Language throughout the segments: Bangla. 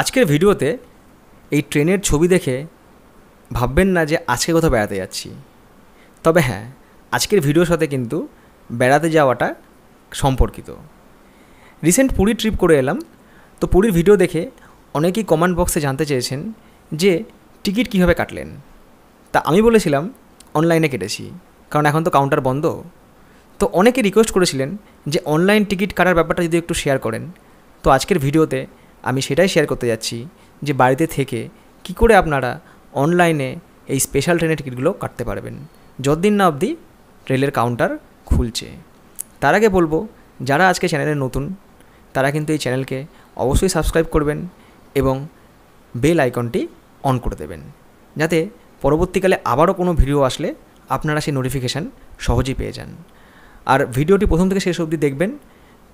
আজকের ভিডিওতে এই ট্রেনের ছবি দেখে ভাববেন না যে আজকে কোথাও বেড়াতে যাচ্ছি তবে হ্যাঁ আজকের ভিডিওর সাথে কিন্তু বেড়াতে যাওয়াটা সম্পর্কিত রিসেন্ট পুরী ট্রিপ করে এলাম তো পুরীর ভিডিও দেখে অনেকেই কমেন্ট বক্সে জানতে চেয়েছেন যে টিকিট কিভাবে কাটলেন তা আমি বলেছিলাম অনলাইনে কেটেছি কারণ এখন তো কাউন্টার বন্ধ তো অনেকে রিকোয়েস্ট করেছিলেন যে অনলাইন টিকিট কাটার ব্যাপারটা যদি একটু শেয়ার করেন তো আজকের ভিডিওতে আমি সেটাই শেয়ার করতে যাচ্ছি যে বাড়িতে থেকে কি করে আপনারা অনলাইনে এই স্পেশাল ট্রেনের টিকিটগুলো কাটতে পারবেন যতদিন না অবধি রেলের কাউন্টার খুলছে তার আগে বলবো যারা আজকে চ্যানেলে নতুন তারা কিন্তু এই চ্যানেলকে অবশ্যই সাবস্ক্রাইব করবেন এবং বেল আইকনটি অন করে দেবেন যাতে পরবর্তীকালে আবারও কোনো ভিডিও আসলে আপনারা সেই নোটিফিকেশান সহজেই পেয়ে যান আর ভিডিওটি প্রথম থেকে শেষ অবধি দেখবেন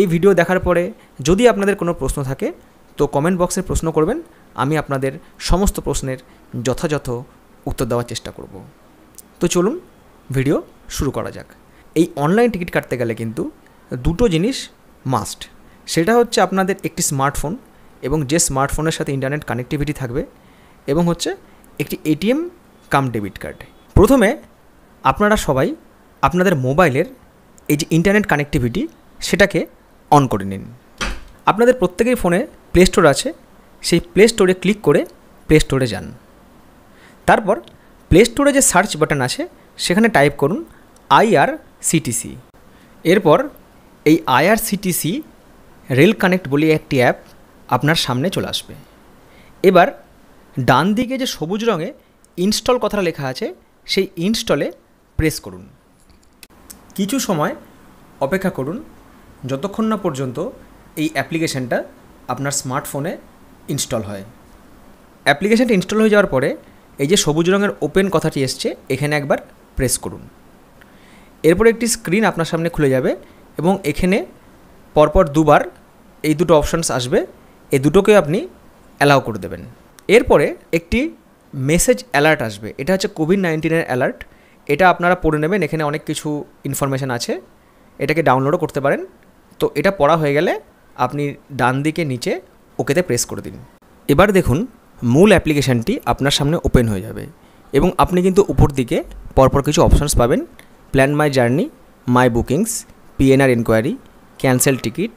এই ভিডিও দেখার পরে যদি আপনাদের কোনো প্রশ্ন থাকে তো কমেন্ট বক্সে প্রশ্ন করবেন আমি আপনাদের সমস্ত প্রশ্নের যথাযথ উত্তর দেওয়ার চেষ্টা করব তো চলুন ভিডিও শুরু করা যাক এই অনলাইন টিকিট কাটতে গেলে কিন্তু দুটো জিনিস মাস্ট সেটা হচ্ছে আপনাদের একটি স্মার্টফোন এবং যে স্মার্টফোনের সাথে ইন্টারনেট কানেক্টিভিটি থাকবে এবং হচ্ছে একটি এটিএম কাম ডেবিট কার্ড প্রথমে আপনারা সবাই আপনাদের মোবাইলের এই যে ইন্টারনেট কানেক্টিভিটি সেটাকে অন করে নিন আপনাদের প্রত্যেকের ফোনে প্লে স্টোর আছে সেই প্লে স্টোরে ক্লিক করে প্লে স্টোরে যান তারপর প্লে স্টোরে যে সার্চ বাটন আছে সেখানে টাইপ করুন আইআরসিটিসি এরপর এই আইআরসিটিসি রেল কানেক্ট বলে একটি অ্যাপ আপনার সামনে চলে আসবে এবার ডান দিকে যে সবুজ রঙে ইনস্টল কথা লেখা আছে সেই ইনস্টলে প্রেস করুন কিছু সময় অপেক্ষা করুন যতক্ষণ না পর্যন্ত এই অ্যাপ্লিকেশানটা আপনার স্মার্টফোনে ইনস্টল হয় অ্যাপ্লিকেশানটি ইনস্টল হয়ে যাওয়ার পরে এই যে সবুজ রঙের ওপেন কথাটি এসছে এখানে একবার প্রেস করুন এরপর একটি স্ক্রিন আপনার সামনে খুলে যাবে এবং এখানে পরপর দুবার এই দুটো অপশানস আসবে এই দুটোকে আপনি অ্যালাউ করে দেবেন এরপরে একটি মেসেজ অ্যালার্ট আসবে এটা হচ্ছে কোভিড নাইন্টিনের অ্যালার্ট এটা আপনারা পড়ে নেবেন এখানে অনেক কিছু ইনফরমেশান আছে এটাকে ডাউনলোডও করতে পারেন তো এটা পড়া হয়ে গেলে আপনি ডান দিকে নিচে ওকেতে প্রেস করে দিন এবার দেখুন মূল অ্যাপ্লিকেশানটি আপনার সামনে ওপেন হয়ে যাবে এবং আপনি কিন্তু উপর দিকে পরপর কিছু অপশানস পাবেন plan my journey my bookings PNR enquiry cancel ticket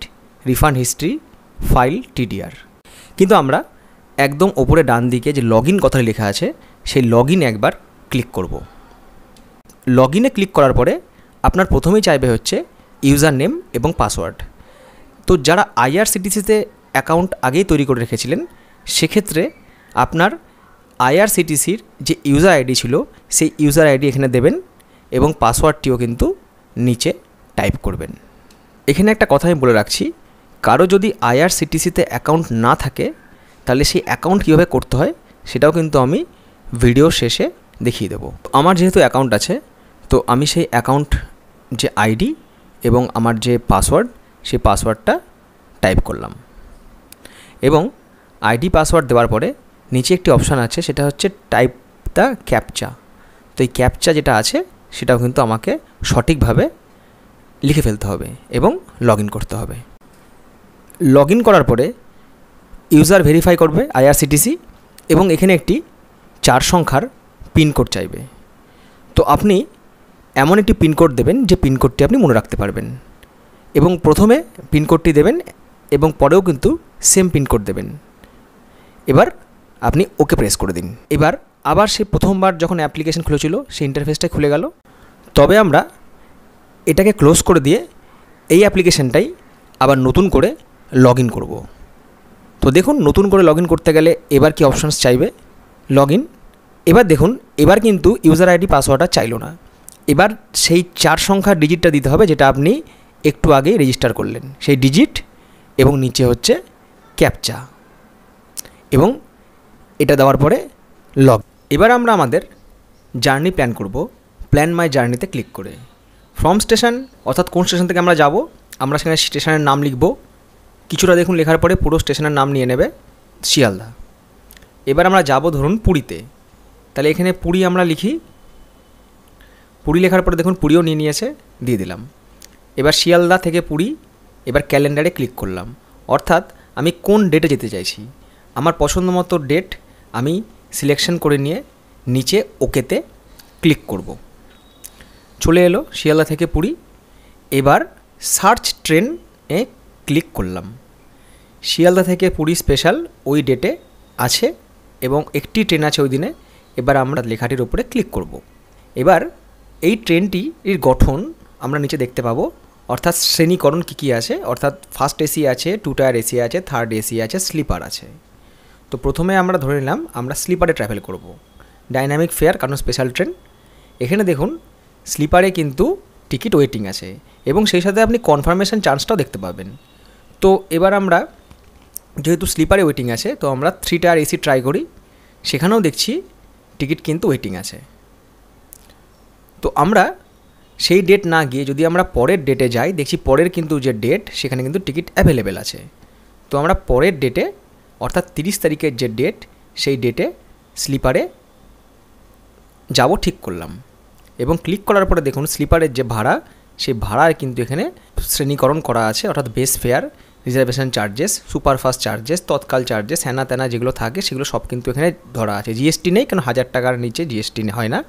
refund history file TDR কিন্তু আমরা একদম ওপরে ডান দিকে যে লগ ইন কথাটি লেখা আছে সেই লগ একবার ক্লিক করব লগ ইনে ক্লিক করার পরে আপনার প্রথমেই চাইবে হচ্ছে ইউজার নেম এবং পাসওয়ার্ড তো যারা আইআরসিটিসিতে অ্যাকাউন্ট আগেই তৈরি করে রেখেছিলেন সেক্ষেত্রে আপনার আইআরসিটিসির যে ইউজার আইডি ছিল সেই ইউজার আইডি এখানে দেবেন এবং পাসওয়ার্ডটিও কিন্তু নিচে টাইপ করবেন এখানে একটা কথা আমি বলে রাখছি কারো যদি আইআরসিটিসিতে অ্যাকাউন্ট না থাকে তাহলে সেই অ্যাকাউন্ট কীভাবে করতে হয় সেটাও কিন্তু আমি ভিডিও শেষে দেখিয়ে দেবো আমার যেহেতু অ্যাকাউন্ট আছে তো আমি সেই অ্যাকাউন্ট যে আইডি এবং আমার যে পাসওয়ার্ড সেই পাসওয়ার্ডটা টাইপ করলাম এবং আইডি পাসওয়ার্ড দেওয়ার পরে নিচে একটি অপশান আছে সেটা হচ্ছে টাইপ দ্য ক্যাপচা তো এই ক্যাপচা যেটা আছে সেটাও কিন্তু আমাকে সঠিকভাবে লিখে ফেলতে হবে এবং লগ করতে হবে লগ করার পরে ইউজার ভেরিফাই করবে আইআরসিটিসি এবং এখানে একটি চার সংখ্যার পিনকোড চাইবে তো আপনি এমন একটি পিনকোড দেবেন যে পিনকোডটি আপনি মনে রাখতে পারবেন এবং প্রথমে পিনকোডটি দেবেন এবং পরেও কিন্তু সেম পিনকোড দেবেন এবার আপনি ওকে প্রেস করে দিন এবার আবার সে প্রথমবার যখন অ্যাপ্লিকেশন খুলেছিল সেই ইন্টারফেসটাই খুলে গেল তবে আমরা এটাকে ক্লোজ করে দিয়ে এই অ্যাপ্লিকেশানটাই আবার নতুন করে লগ ইন করবো তো দেখুন নতুন করে লগ করতে গেলে এবার কি অপশানস চাইবে লগ এবার দেখুন এবার কিন্তু ইউজার আইডি পাসওয়ার্ডটা চাইলো না এবার সেই চার সংখ্যার ডিজিটটা দিতে হবে যেটা আপনি একটু আগেই রেজিস্টার করলেন সেই ডিজিট এবং নিচে হচ্ছে ক্যাপচা এবং এটা দেওয়ার পরে লগ এবার আমরা আমাদের জার্নি প্ল্যান করব প্ল্যান মাই জার্নিতে ক্লিক করে ফ্রম স্টেশন অর্থাৎ কোন স্টেশন থেকে আমরা যাব আমরা সেখানে স্টেশনের নাম লিখব কিছুটা দেখুন লেখার পরে পুরো স্টেশনের নাম নিয়ে নেবে শিয়ালদা এবার আমরা যাব ধরুন পুরীতে তাহলে এখানে পুরী আমরা লিখি পুরী লেখার পরে দেখুন পুরীও নিয়ে নিয়েছে দিয়ে দিলাম এবার শিয়ালদা থেকে পুরী এবার ক্যালেন্ডারে ক্লিক করলাম অর্থাৎ আমি কোন ডেটে যেতে চাইছি আমার পছন্দ মতো ডেট আমি সিলেকশন করে নিয়ে নিচে ওকেতে ক্লিক করব চলে এলো শিয়ালদা থেকে পুরী এবার সার্চ ট্রেন এ ক্লিক করলাম শিয়ালদা থেকে পুরী স্পেশাল ওই ডেটে আছে এবং একটি ট্রেন আছে ওই দিনে এবার আমরা লেখাটির ওপরে ক্লিক করব এবার এই ট্রেনটির গঠন আমরা নিচে দেখতে পাবো অর্থাৎ শ্রেণীকরণ কী কী আছে অর্থাৎ ফার্স্ট এসি আছে টু টায়ার এসি আছে থার্ড এসি আছে স্লিপার আছে তো প্রথমে আমরা ধরে নিলাম আমরা স্লিপারে ট্রাভেল করব। ডাইনামিক ফেয়ার কারণ স্পেশাল ট্রেন এখানে দেখুন স্লিপারে কিন্তু টিকিট ওয়েটিং আছে এবং সেই সাথে আপনি কনফার্মেশন চান্সটাও দেখতে পাবেন তো এবার আমরা যেহেতু স্লিপারে ওয়েটিং আছে তো আমরা থ্রি টায়ার এসি ট্রাই করি সেখানেও দেখছি টিকিট কিন্তু ওয়েটিং আছে তো আমরা সেই ডেট না গিয়ে যদি আমরা পরের ডেটে যাই দেখছি পরের কিন্তু যে ডেট সেখানে কিন্তু টিকিট অ্যাভেলেবেল আছে তো আমরা পরের ডেটে অর্থাৎ তিরিশ তারিখের যে ডেট সেই ডেটে স্লিপারে যাব ঠিক করলাম এবং ক্লিক করার পরে দেখুন স্লিপারের যে ভাড়া সেই ভাড়ার কিন্তু এখানে শ্রেণীকরণ করা আছে অর্থাৎ base fare reservation charges superfast charges tatkal charges হ্যানা ত্যানা যেগুলো থাকে সেগুলো সব কিন্তু এখানে ধরা আছে জিএসটি নেই কেন হাজার টাকার নিচে জিএসটি হয় না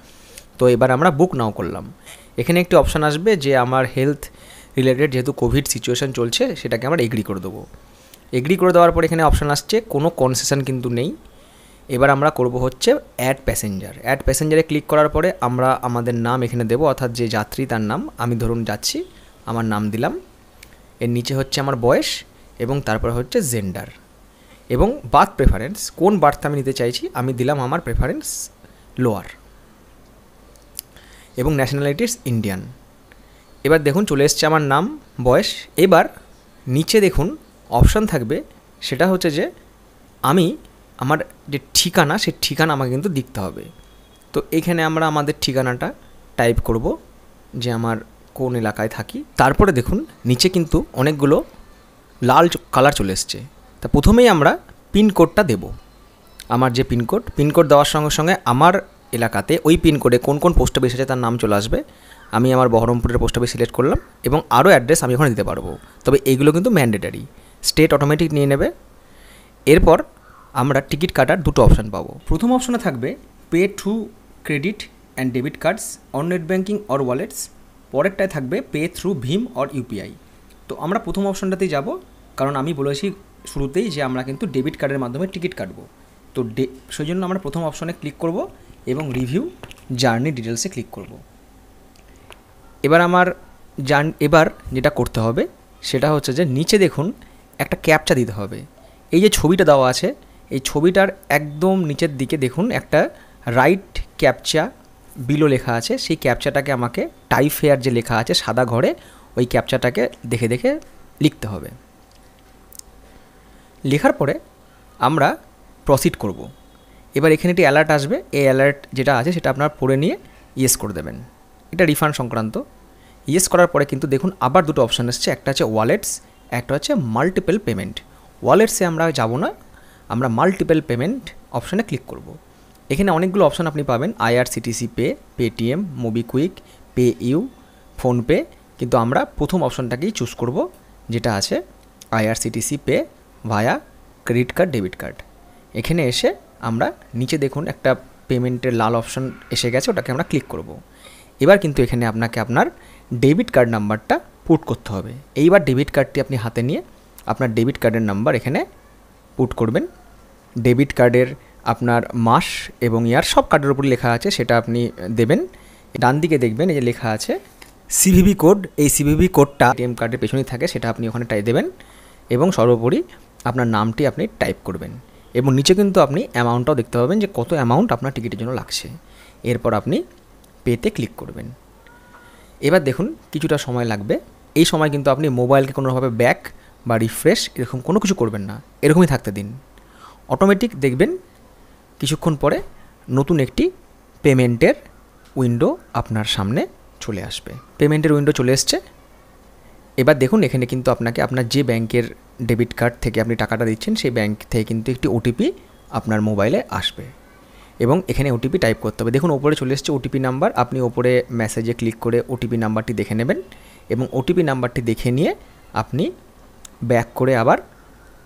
তো এবার আমরা বুক নাও করলাম এখানে একটি অপশান আসবে যে আমার হেলথ রিলেটেড যেহেতু কোভিড সিচুয়েশান চলছে সেটাকে আমরা এগ্রি করে দেবো এগ্রি করে দেওয়ার পর এখানে অপশান আসছে কোনো কনসেশন কিন্তু নেই এবার আমরা করব হচ্ছে অ্যাড প্যাসেঞ্জার অ্যাড প্যাসেঞ্জারে ক্লিক করার পরে আমরা আমাদের নাম এখানে দেব অর্থাৎ যে যাত্রী তার নাম আমি ধরুন যাচ্ছি আমার নাম দিলাম এর নিচে হচ্ছে আমার বয়স এবং তারপরে হচ্ছে জেন্ডার এবং বার্থ প্রেফারেন্স কোন বার্থ আমি নিতে চাইছি আমি দিলাম আমার প্রেফারেন্স লোয়ার এবং ন্যাশনালিটিস ইন্ডিয়ান এবার দেখুন চলে এসছে আমার নাম বয়স এবার নিচে দেখুন অপশান থাকবে সেটা হচ্ছে যে আমি আমার যে ঠিকানা সে ঠিকানা আমাকে কিন্তু দিতে হবে তো এখানে আমরা আমাদের ঠিকানাটা টাইপ করব যে আমার কোন এলাকায় থাকি তারপরে দেখুন নিচে কিন্তু অনেকগুলো লাল কালার চলে এসছে তা প্রথমেই আমরা পিনকোডটা দেব আমার যে পিনকোড পিনকোড দেওয়ার সঙ্গে সঙ্গে আমার এলাকাতে ওই পিন কোডে কোন কোন পোস্ট অফিস আছে তার নাম চলে আসবে আমি আমার বহরমপুরের পোস্ট অফিস সিলেক্ট করলাম এবং আরও অ্যাড্রেস আমি ওখানে দিতে পারবো তবে এইগুলো কিন্তু ম্যান্ডেটারি স্টেট অটোমেটিক নিয়ে নেবে এরপর আমরা টিকিট কাটার দুটো অপশান পাবো প্রথম অপশানে থাকবে pay through credit and debit cards or net banking or wallets পরেরটায় থাকবে পে থ্রু ভীম অর ইউপিআই তো আমরা প্রথম অপশানটাতেই যাব কারণ আমি বলেছি শুরুতেই যে আমরা কিন্তু ডেবিট কার্ডের মাধ্যমে টিকিট কাটবো তো ডে সেই জন্য আমরা প্রথম অপশনে ক্লিক করব এবং রিভিউ জার্নি ডিটেলসে ক্লিক করব এবার আমার জার্ন এবার যেটা করতে হবে সেটা হচ্ছে যে নিচে দেখুন একটা ক্যাপচা দিতে হবে এই যে ছবিটা দেওয়া আছে এই ছবিটার একদম নিচের দিকে দেখুন একটা রাইট ক্যাপচা বিলো লেখা আছে সেই ক্যাপচাটাকে আমাকে টাইপ হেয়ার যে লেখা আছে সাদা ঘরে ওই ক্যাপচাটাকে দেখে দেখে লিখতে হবে লেখার পরে আমরা প্রসিড করবো এবার এখানে একটি অ্যালার্ট আসবে এই অ্যালার্ট যেটা আছে সেটা আপনার পড়ে নিয়ে ইয়েস করে দেবেন এটা রিফান্ড সংক্রান্ত ইয়েস করার পরে কিন্তু দেখুন আবার দুটো অপশান এসছে একটা হচ্ছে ওয়ালেটস একটা হচ্ছে মাল্টিপল পেমেন্ট ওয়ালেটসে আমরা যাব না আমরা মাল্টিপল পেমেন্ট অপশানে ক্লিক করব। এখানে অনেকগুলো অপশান আপনি পাবেন IRCTC pay Paytm MobiKwik PayU PhonePe কিন্তু আমরা প্রথম অপশানটাকেই চুজ করব যেটা আছে IRCTC pay via credit card debit card এখানে এসে আমরা নিচে দেখুন একটা পেমেন্টের লাল অপশন এসে গেছে ওটাকে আমরা ক্লিক করব। এবার কিন্তু এখানে আপনাকে আপনার ডেবিট কার্ড নাম্বারটা পুট করতে হবে এইবার ডেবিট কার্ডটি আপনি হাতে নিয়ে আপনার ডেবিট কার্ডের নাম্বার এখানে পুট করবেন ডেবিট কার্ডের আপনার মাস এবং ইয়ার সব কার্ডের উপর লেখা আছে সেটা আপনি দেবেন ডান দিকে দেখবেন এই যে লেখা আছে সিভিভি কোড এই সিভিভি কোডটা এটিএম কার্ডের পেছনেই থাকে সেটা আপনি ওখানে টাই দেবেন এবং সর্বোপরি আপনার নামটি আপনি টাইপ করবেন এবং নিচে কিন্তু আপনি অ্যামাউন্টটাও দেখতে পাবেন যে কত অ্যামাউন্ট আপনার টিকিটের জন্য লাগছে এরপর আপনি পেতে ক্লিক করবেন এবার দেখুন কিছুটা সময় লাগবে এই সময় কিন্তু আপনি মোবাইলকে কোনোভাবে ব্যাক বা রিফ্রেশ এরকম কোনো কিছু করবেন না এরকমই থাকতে দিন অটোমেটিক দেখবেন কিছুক্ষণ পরে নতুন একটি পেমেন্টের উইন্ডো আপনার সামনে চলে আসবে পেমেন্টের উইন্ডো চলে এসছে এবার দেখুন এখানে কিন্তু আপনাকে আপনার যে ব্যাংকের ডেবিট কার্ড থেকে আপনি টাকাটা দিচ্ছেন সেই ব্যাংক থেকে কিন্তু একটি ওটিপি আপনার মোবাইলে আসবে এবং এখানে ওটিপি টাইপ করতে হবে দেখুন ওপরে চলে এসছে ওটিপি নাম্বার আপনি ওপরে মেসেজে ক্লিক করে ওটিপি নাম্বারটি দেখে নেবেন এবং ওটিপি নাম্বারটি দেখে নিয়ে আপনি ব্যাক করে আবার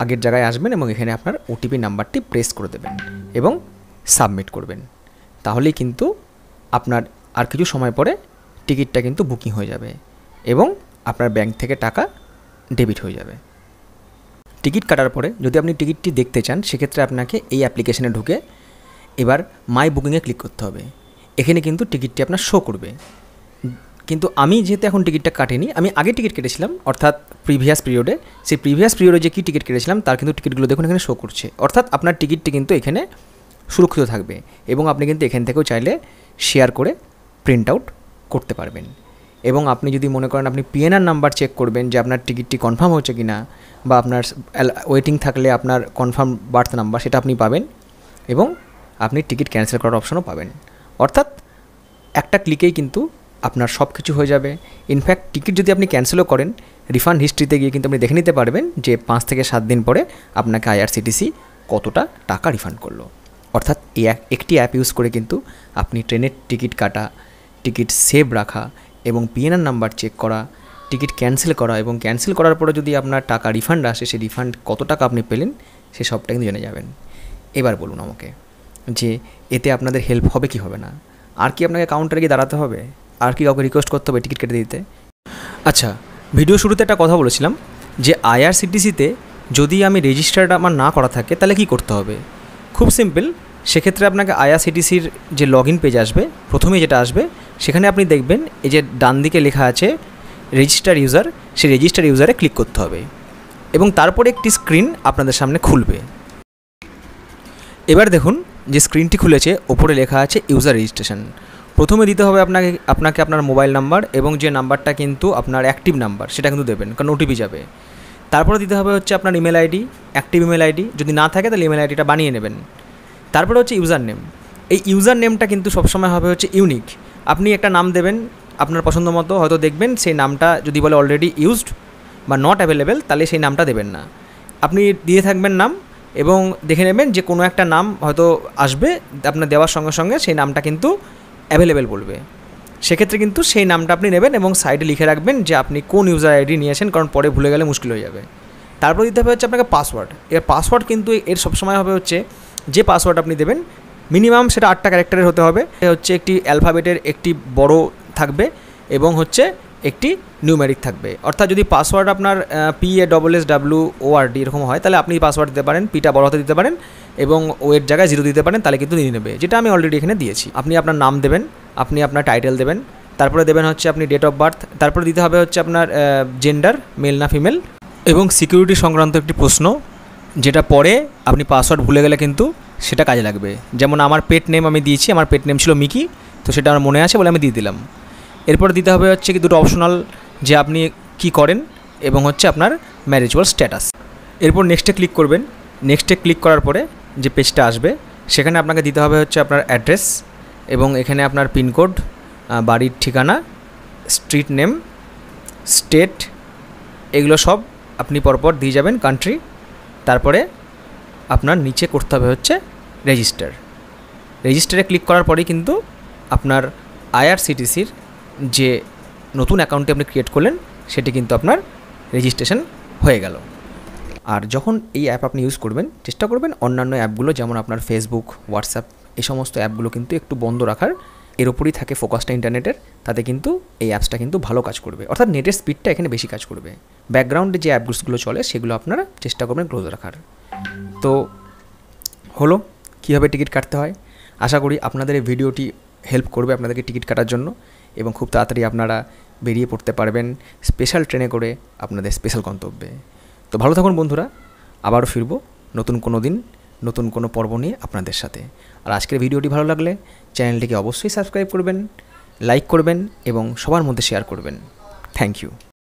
আগের জায়গায় আসবেন এবং এখানে আপনার ওটিপি নাম্বারটি প্রেস করে দেবেন এবং সাবমিট করবেন তাহলেই কিন্তু আপনার আর কিছু সময় পরে টিকিটটা কিন্তু বুকিং হয়ে যাবে এবং আপনার ব্যাংক থেকে টাকা ডেবিট হয়ে যাবে টিকিট কাটার পরে যদি আপনি টিকিটটি দেখতে চান সেক্ষেত্রে আপনাকে এই অ্যাপ্লিকেশানে ঢুকে এবার মাই বুকিংয়ে ক্লিক করতে হবে এখানে কিন্তু টিকিটটি আপনার শো করবে কিন্তু আমি যেহেতু এখন টিকিটটা কাটিনি আমি আগে টিকিট কেটেছিলাম অর্থাৎ প্রিভিয়াস পিরিয়ডে সেই প্রিভিয়াস পিরিয়ডে যে কী টিকিট কেটেছিলাম তার কিন্তু টিকিটগুলো দেখুন এখানে শো করছে অর্থাৎ আপনার টিকিটটি কিন্তু এখানে সুরক্ষিত থাকবে এবং আপনি কিন্তু এখান থেকেও চাইলে শেয়ার করে প্রিন্ট আউট করতে পারবেন এবং আপনি যদি মনে করেন আপনি পিএনআর নাম্বার চেক করবেন যে আপনার টিকিটটি কনফার্ম হচ্ছে কি না বা আপনার ওয়েটিং থাকলে আপনার কনফার্ম বার্থ নাম্বার সেটা আপনি পাবেন এবং আপনি টিকিট ক্যান্সেল করার অপশনও পাবেন অর্থাৎ একটা ক্লিকেই কিন্তু আপনার সব কিছু হয়ে যাবে ইনফ্যাক্ট টিকিট যদি আপনি ক্যান্সেলও করেন রিফান্ড হিস্ট্রিতে গিয়ে কিন্তু আপনি দেখে নিতে পারবেন যে পাঁচ থেকে সাত দিন পরে আপনাকে আইআরসিটিসি কতটা টাকা রিফান্ড করলো অর্থাৎ এই একটি অ্যাপ ইউজ করে কিন্তু আপনি ট্রেনের টিকিট কাটা টিকিট সেভ রাখা এবং পিএনআর নাম্বার চেক করা টিকিট ক্যান্সেল করা এবং ক্যান্সেল করার পরে যদি আপনার টাকা রিফান্ড আসে সেই রিফান্ড কত টাকা আপনি পেলেন সে সবটা কিন্তু জেনে যাবেন এবার বলুন আমাকে যে এতে আপনাদের হেল্প হবে কি হবে না আর কি আপনাকে কাউন্টারে গিয়ে দাঁড়াতে হবে আর কি কাউকে রিকোয়েস্ট করতে হবে টিকিট কেটে দিতে আচ্ছা ভিডিও শুরুতে একটা কথা বলেছিলাম যে আইআরসিটিসিতে যদি আমি রেজিস্টার্ড আমার না করা থাকে তাহলে কি করতে হবে খুব সিম্পল সেক্ষেত্রে আপনাকে আইআরসিটিসির যে লগ ইন পেজ আসবে প্রথমেই যেটা আসবে সেখানে আপনি দেখবেন এই যে ডান দিকে লেখা আছে রেজিস্টার ইউজার সেই রেজিস্টার ইউজারে ক্লিক করতে হবে এবং তারপরে একটি স্ক্রিন আপনাদের সামনে খুলবে এবার দেখুন যে স্ক্রিনটি খুলেছে ওপরে লেখা আছে ইউজার রেজিস্ট্রেশন প্রথমে দিতে হবে আপনাকে আপনাকে আপনার মোবাইল নাম্বার এবং যে নাম্বারটা কিন্তু আপনার অ্যাক্টিভ নাম্বার সেটা কিন্তু দেবেন কারণ ওটিপি যাবে তারপরে দিতে হবে হচ্ছে আপনার email ID active email ID যদি না থাকে তাহলে ইমেল আইডিটা বানিয়ে নেবেন তারপরে হচ্ছে ইউজার নেম এই ইউজার নেমটা কিন্তু সবসময় হবে হচ্ছে ইউনিক আপনি একটা নাম দেবেন আপনার পছন্দ মতো হয়তো দেখবেন সেই নামটা যদি বলে অলরেডি ইউজড বা নট অ্যাভেলেবেল তাহলে সেই নামটা দেবেন না আপনি দিয়ে থাকবেন নাম এবং দেখে নেবেন যে কোনো একটা নাম হয়তো আসবে আপনার দেওয়ার সঙ্গে সঙ্গে সেই নামটা কিন্তু অ্যাভেলেবেল বলবে সেক্ষেত্রে কিন্তু সেই নামটা আপনি নেবেন এবং সাইডে লিখে রাখবেন যে আপনি কোন ইউজার আইডি নিয়েছেন কারণ পরে ভুলে গেলে মুশকিল হয়ে যাবে তারপর দিতে হবে হচ্ছে আপনাকে পাসওয়ার্ড এর পাসওয়ার্ড কিন্তু এর সবসময় হবে হচ্ছে যে পাসওয়ার্ড আপনি দেবেন মিনিমাম সেটা আটটা ক্যারেক্টারের হতে হবে হচ্ছে একটি অ্যালফাবেটের একটি বড় থাকবে এবং হচ্ছে একটি নিউমেরিক থাকবে অর্থাৎ যদি পাসওয়ার্ড আপনার P A double S W O R D এরকম হয় তাহলে আপনি পাসওয়ার্ড দিতে পারেন পিটা বড় হতে দিতে পারেন এবং ও এর জায়গায় জিরো দিতে পারেন তাহলে কিন্তু নিয়ে নেবে যেটা আমি অলরেডি এখানে দিয়েছি আপনি আপনার নাম দেবেন আপনি আপনার টাইটেল দেবেন তারপরে দেবেন হচ্ছে আপনি ডেট অফ বার্থ তারপরে দিতে হবে হচ্ছে আপনার জেন্ডার মেল না ফিমেল এবং সিকিউরিটি সংক্রান্ত একটি প্রশ্ন যেটা পরে আপনি পাসওয়ার্ড ভুলে গেলে কিন্তু সেটা কাজে লাগবে যেমন আমার পেট নেম আমি দিয়েছি আমার পেট নেম ছিল মিকি তো সেটা আমার মনে আছে বলে আমি দিয়ে দিলাম এরপর দিতে হবে হচ্ছে কি দুটো অপশনাল যে আপনি কি করেন এবং হচ্ছে আপনার ম্যারেজুয়াল স্ট্যাটাস এরপর নেক্সটে ক্লিক করবেন নেক্সটে ক্লিক করার পরে যে পেজটা আসবে সেখানে আপনাকে দিতে হবে হচ্ছে আপনার অ্যাড্রেস এবং এখানে আপনার পিনকোড বাড়ির ঠিকানা স্ট্রিট নেম স্টেট এগুলো সব আপনি পরপর দিয়ে যাবেন কান্ট্রি তারপরে আপনার নিচে করতে হবে হচ্ছে রেজিস্টার রেজিস্টারে ক্লিক করার পরে কিন্তু আপনার আইআরসিটিসির যে নতুন অ্যাকাউন্টটি আপনি ক্রিয়েট করলেন সেটি কিন্তু আপনার রেজিস্ট্রেশন হয়ে গেল আর যখন এই অ্যাপ আপনি ইউজ করবেন চেষ্টা করবেন অন্যান্য অ্যাপগুলো যেমন আপনার ফেসবুক হোয়াটসঅ্যাপ এই সমস্ত অ্যাপগুলো কিন্তু একটু বন্ধ রাখার এর ওপরই থাকে ফোকাসটা ইন্টারনেটের তাতে কিন্তু এই অ্যাপসটা কিন্তু ভালো কাজ করবে অর্থাৎ নেটের স্পিডটা এখানে বেশি কাজ করবে ব্যাকগ্রাউন্ডে যে অ্যাপগুলো চলে সেগুলো আপনারা চেষ্টা করবেন ক্লোজ রাখার তো হলো কীভাবে টিকিট কাটতে হয় আশা করি আপনাদের এই ভিডিওটি হেল্প করবে আপনাদেরকে টিকিট কাটার জন্য এবং খুব তাড়াতাড়ি আপনারা বেরিয়ে পড়তে পারবেন স্পেশাল ট্রেনে করে আপনাদের স্পেশাল গন্তব্যে তো ভালো থাকুন বন্ধুরা আবারও ফিরবো নতুন কোনো দিন নতুন কোনো পর্ব নিয়ে আপনাদের সাথে আর আজকের ভিডিওটি ভালো লাগলে চ্যানেলটিকে অবশ্যই সাবস্ক্রাইব করবেন লাইক করবেন এবং সবার মধ্যে শেয়ার করবেন থ্যাংক ইউ